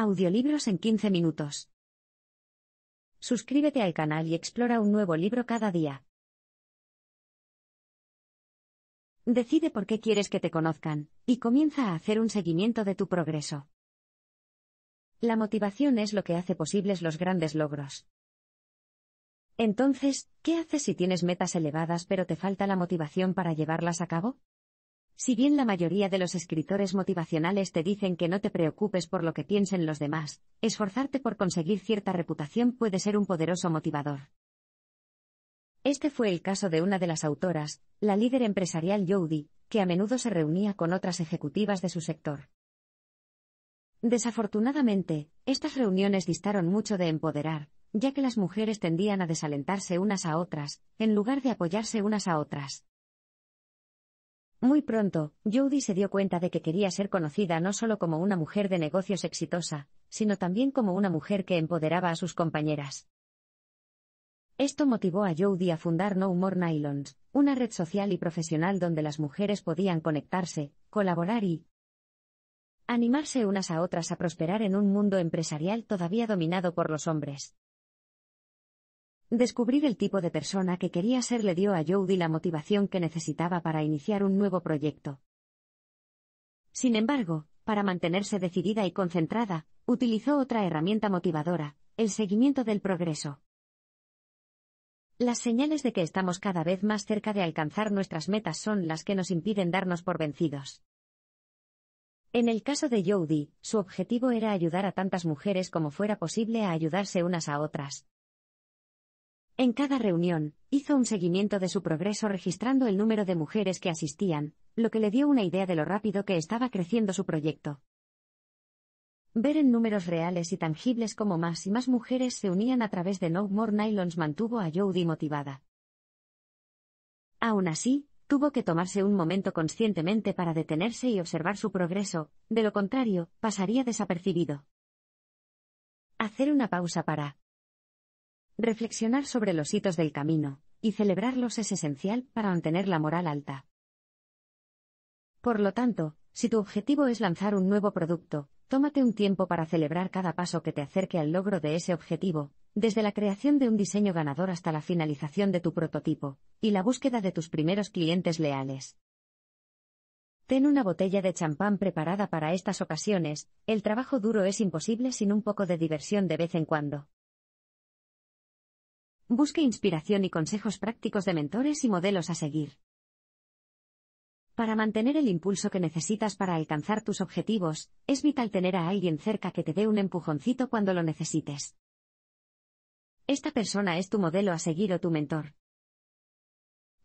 Audiolibros en 15 minutos. Suscríbete al canal y explora un nuevo libro cada día. Decide por qué quieres que te conozcan, y comienza a hacer un seguimiento de tu progreso. La motivación es lo que hace posibles los grandes logros. Entonces, ¿qué haces si tienes metas elevadas pero te falta la motivación para llevarlas a cabo? Si bien la mayoría de los escritores motivacionales te dicen que no te preocupes por lo que piensen los demás, esforzarte por conseguir cierta reputación puede ser un poderoso motivador. Este fue el caso de una de las autoras, la líder empresarial Jodie, que a menudo se reunía con otras ejecutivas de su sector. Desafortunadamente, estas reuniones distaron mucho de empoderar, ya que las mujeres tendían a desalentarse unas a otras, en lugar de apoyarse unas a otras. Muy pronto, Judy se dio cuenta de que quería ser conocida no solo como una mujer de negocios exitosa, sino también como una mujer que empoderaba a sus compañeras. Esto motivó a Judy a fundar No More Nylons, una red social y profesional donde las mujeres podían conectarse, colaborar y animarse unas a otras a prosperar en un mundo empresarial todavía dominado por los hombres. Descubrir el tipo de persona que quería ser le dio a Jody la motivación que necesitaba para iniciar un nuevo proyecto. Sin embargo, para mantenerse decidida y concentrada, utilizó otra herramienta motivadora, el seguimiento del progreso. Las señales de que estamos cada vez más cerca de alcanzar nuestras metas son las que nos impiden darnos por vencidos. En el caso de Jody, su objetivo era ayudar a tantas mujeres como fuera posible a ayudarse unas a otras. En cada reunión, hizo un seguimiento de su progreso registrando el número de mujeres que asistían, lo que le dio una idea de lo rápido que estaba creciendo su proyecto. Ver en números reales y tangibles cómo más y más mujeres se unían a través de No More Nylons mantuvo a Jodie motivada. Aún así, tuvo que tomarse un momento conscientemente para detenerse y observar su progreso, de lo contrario, pasaría desapercibido. Hacer una pausa para Reflexionar sobre los hitos del camino, y celebrarlos es esencial para mantener la moral alta. Por lo tanto, si tu objetivo es lanzar un nuevo producto, tómate un tiempo para celebrar cada paso que te acerque al logro de ese objetivo, desde la creación de un diseño ganador hasta la finalización de tu prototipo, y la búsqueda de tus primeros clientes leales. Ten una botella de champán preparada para estas ocasiones, el trabajo duro es imposible sin un poco de diversión de vez en cuando. Busque inspiración y consejos prácticos de mentores y modelos a seguir. Para mantener el impulso que necesitas para alcanzar tus objetivos, es vital tener a alguien cerca que te dé un empujoncito cuando lo necesites. Esta persona es tu modelo a seguir o tu mentor.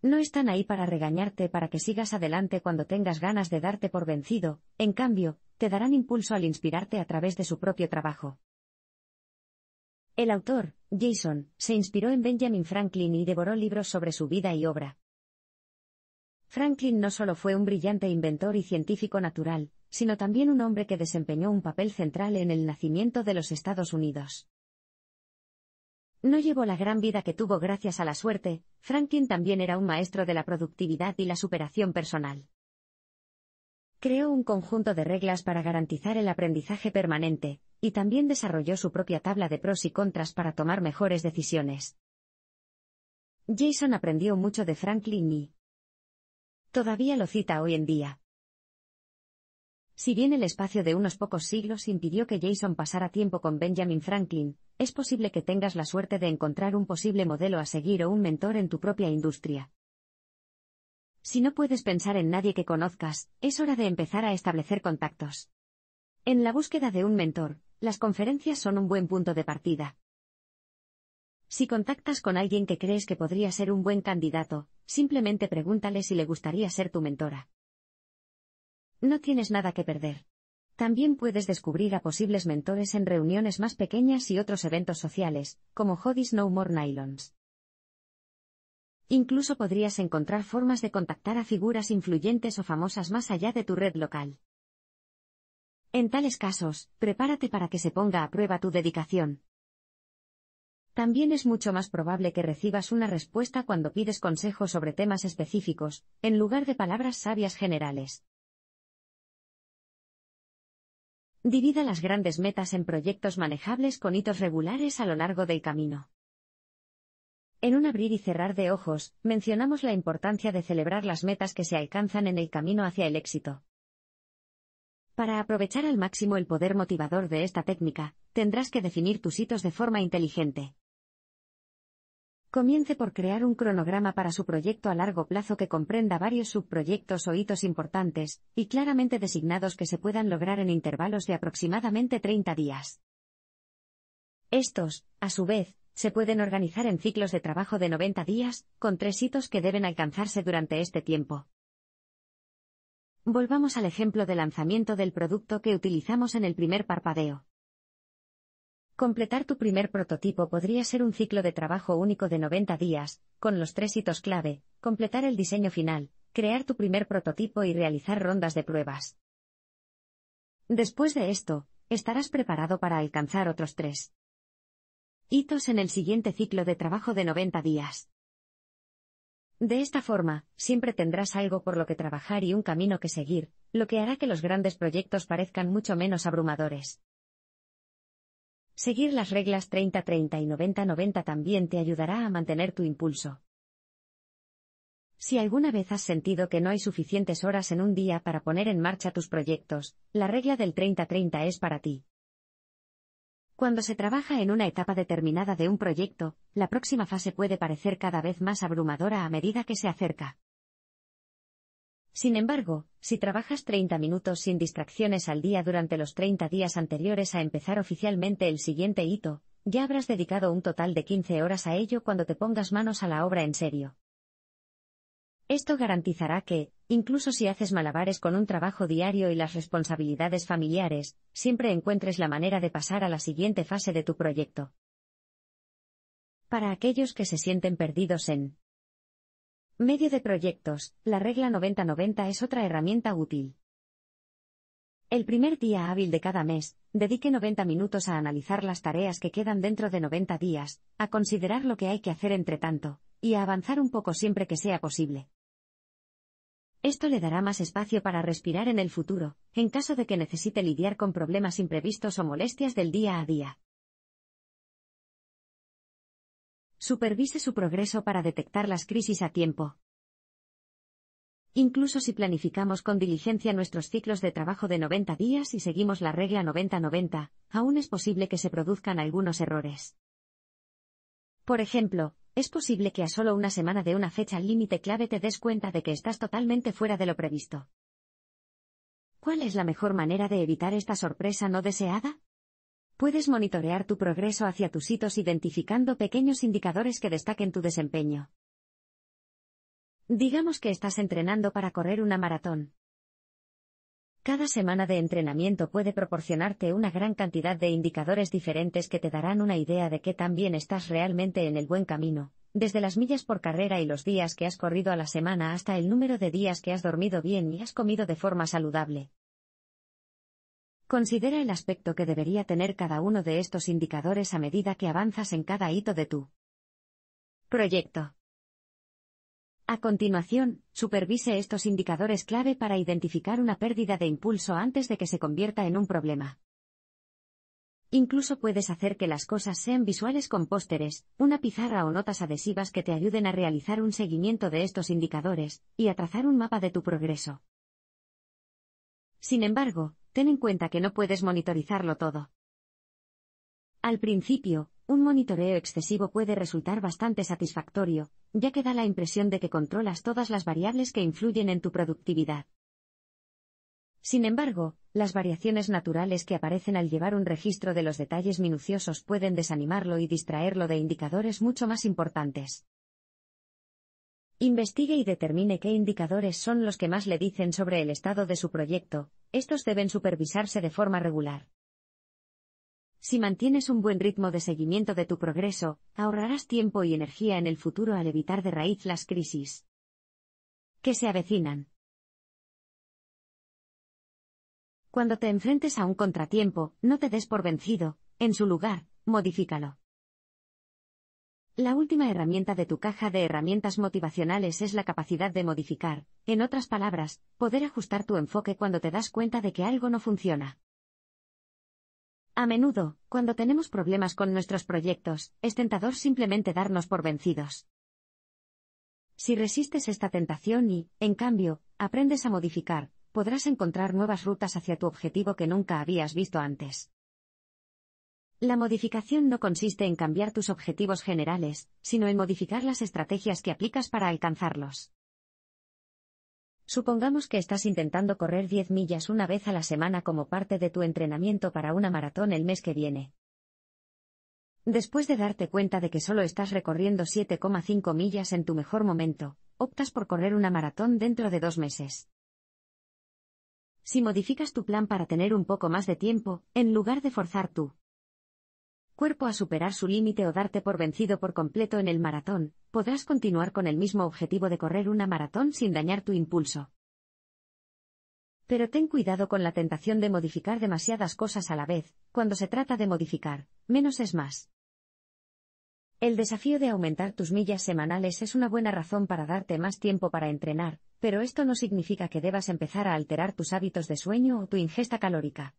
No están ahí para regañarte para que sigas adelante cuando tengas ganas de darte por vencido, en cambio, te darán impulso al inspirarte a través de su propio trabajo. El autor, Jason, se inspiró en Benjamin Franklin y devoró libros sobre su vida y obra. Franklin no solo fue un brillante inventor y científico natural, sino también un hombre que desempeñó un papel central en el nacimiento de los Estados Unidos. No llevó la gran vida que tuvo gracias a la suerte, Franklin también era un maestro de la productividad y la superación personal. Creó un conjunto de reglas para garantizar el aprendizaje permanente, y también desarrolló su propia tabla de pros y contras para tomar mejores decisiones. Jason aprendió mucho de Franklin y todavía lo cita hoy en día. Si bien el espacio de unos pocos siglos impidió que Jason pasara tiempo con Benjamin Franklin, es posible que tengas la suerte de encontrar un posible modelo a seguir o un mentor en tu propia industria. Si no puedes pensar en nadie que conozcas, es hora de empezar a establecer contactos. En la búsqueda de un mentor, las conferencias son un buen punto de partida. Si contactas con alguien que crees que podría ser un buen candidato, simplemente pregúntale si le gustaría ser tu mentora. No tienes nada que perder. También puedes descubrir a posibles mentores en reuniones más pequeñas y otros eventos sociales, como Hodis No More Nylons. Incluso podrías encontrar formas de contactar a figuras influyentes o famosas más allá de tu red local. En tales casos, prepárate para que se ponga a prueba tu dedicación. También es mucho más probable que recibas una respuesta cuando pides consejo sobre temas específicos, en lugar de palabras sabias generales. Divida las grandes metas en proyectos manejables con hitos regulares a lo largo del camino. En un abrir y cerrar de ojos, mencionamos la importancia de celebrar las metas que se alcanzan en el camino hacia el éxito. Para aprovechar al máximo el poder motivador de esta técnica, tendrás que definir tus hitos de forma inteligente. Comience por crear un cronograma para su proyecto a largo plazo que comprenda varios subproyectos o hitos importantes, y claramente designados que se puedan lograr en intervalos de aproximadamente 30 días. Estos, a su vez, se pueden organizar en ciclos de trabajo de 90 días, con tres hitos que deben alcanzarse durante este tiempo. Volvamos al ejemplo de lanzamiento del producto que utilizamos en el primer parpadeo. Completar tu primer prototipo podría ser un ciclo de trabajo único de 90 días, con los tres hitos clave, completar el diseño final, crear tu primer prototipo y realizar rondas de pruebas. Después de esto, estarás preparado para alcanzar otros tres hitos en el siguiente ciclo de trabajo de 90 días. De esta forma, siempre tendrás algo por lo que trabajar y un camino que seguir, lo que hará que los grandes proyectos parezcan mucho menos abrumadores. Seguir las reglas 30-30 y 90-90 también te ayudará a mantener tu impulso. Si alguna vez has sentido que no hay suficientes horas en un día para poner en marcha tus proyectos, la regla del 30-30 es para ti. Cuando se trabaja en una etapa determinada de un proyecto, la próxima fase puede parecer cada vez más abrumadora a medida que se acerca. Sin embargo, si trabajas 30 minutos sin distracciones al día durante los 30 días anteriores a empezar oficialmente el siguiente hito, ya habrás dedicado un total de 15 horas a ello cuando te pongas manos a la obra en serio. Esto garantizará que, Incluso si haces malabares con un trabajo diario y las responsabilidades familiares, siempre encuentres la manera de pasar a la siguiente fase de tu proyecto. Para aquellos que se sienten perdidos en medio de proyectos, la regla 90-90 es otra herramienta útil. El primer día hábil de cada mes, dedique 90 minutos a analizar las tareas que quedan dentro de 90 días, a considerar lo que hay que hacer entre tanto, y a avanzar un poco siempre que sea posible. Esto le dará más espacio para respirar en el futuro, en caso de que necesite lidiar con problemas imprevistos o molestias del día a día. Supervise su progreso para detectar las crisis a tiempo. Incluso si planificamos con diligencia nuestros ciclos de trabajo de 90 días y seguimos la regla 90-90, aún es posible que se produzcan algunos errores. Por ejemplo, es posible que a solo una semana de una fecha límite clave te des cuenta de que estás totalmente fuera de lo previsto. ¿Cuál es la mejor manera de evitar esta sorpresa no deseada? Puedes monitorear tu progreso hacia tus hitos identificando pequeños indicadores que destaquen tu desempeño. Digamos que estás entrenando para correr una maratón. Cada semana de entrenamiento puede proporcionarte una gran cantidad de indicadores diferentes que te darán una idea de qué tan bien estás realmente en el buen camino, desde las millas por carrera y los días que has corrido a la semana hasta el número de días que has dormido bien y has comido de forma saludable. Considera el aspecto que debería tener cada uno de estos indicadores a medida que avanzas en cada hito de tu proyecto. A continuación, supervise estos indicadores clave para identificar una pérdida de impulso antes de que se convierta en un problema. Incluso puedes hacer que las cosas sean visuales con pósteres, una pizarra o notas adhesivas que te ayuden a realizar un seguimiento de estos indicadores, y a trazar un mapa de tu progreso. Sin embargo, ten en cuenta que no puedes monitorizarlo todo. Al principio, un monitoreo excesivo puede resultar bastante satisfactorio, ya que da la impresión de que controlas todas las variables que influyen en tu productividad. Sin embargo, las variaciones naturales que aparecen al llevar un registro de los detalles minuciosos pueden desanimarlo y distraerlo de indicadores mucho más importantes. Investigue y determine qué indicadores son los que más le dicen sobre el estado de su proyecto, estos deben supervisarse de forma regular. Si mantienes un buen ritmo de seguimiento de tu progreso, ahorrarás tiempo y energía en el futuro al evitar de raíz las crisis que se avecinan. Cuando te enfrentes a un contratiempo, no te des por vencido, en su lugar, modifícalo. La última herramienta de tu caja de herramientas motivacionales es la capacidad de modificar, en otras palabras, poder ajustar tu enfoque cuando te das cuenta de que algo no funciona. A menudo, cuando tenemos problemas con nuestros proyectos, es tentador simplemente darnos por vencidos. Si resistes esta tentación y, en cambio, aprendes a modificar, podrás encontrar nuevas rutas hacia tu objetivo que nunca habías visto antes. La modificación no consiste en cambiar tus objetivos generales, sino en modificar las estrategias que aplicas para alcanzarlos. Supongamos que estás intentando correr 10 millas una vez a la semana como parte de tu entrenamiento para una maratón el mes que viene. Después de darte cuenta de que solo estás recorriendo 7,5 millas en tu mejor momento, optas por correr una maratón dentro de dos meses. Si modificas tu plan para tener un poco más de tiempo, en lugar de forzar tú cuerpo a superar su límite o darte por vencido por completo en el maratón, podrás continuar con el mismo objetivo de correr una maratón sin dañar tu impulso. Pero ten cuidado con la tentación de modificar demasiadas cosas a la vez, cuando se trata de modificar, menos es más. El desafío de aumentar tus millas semanales es una buena razón para darte más tiempo para entrenar, pero esto no significa que debas empezar a alterar tus hábitos de sueño o tu ingesta calórica.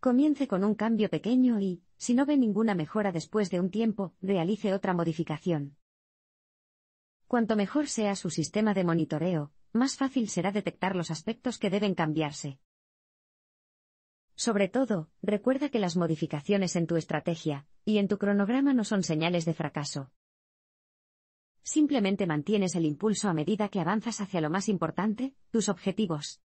Comience con un cambio pequeño y, si no ve ninguna mejora después de un tiempo, realice otra modificación. Cuanto mejor sea su sistema de monitoreo, más fácil será detectar los aspectos que deben cambiarse. Sobre todo, recuerda que las modificaciones en tu estrategia y en tu cronograma no son señales de fracaso. Simplemente mantienes el impulso a medida que avanzas hacia lo más importante, tus objetivos.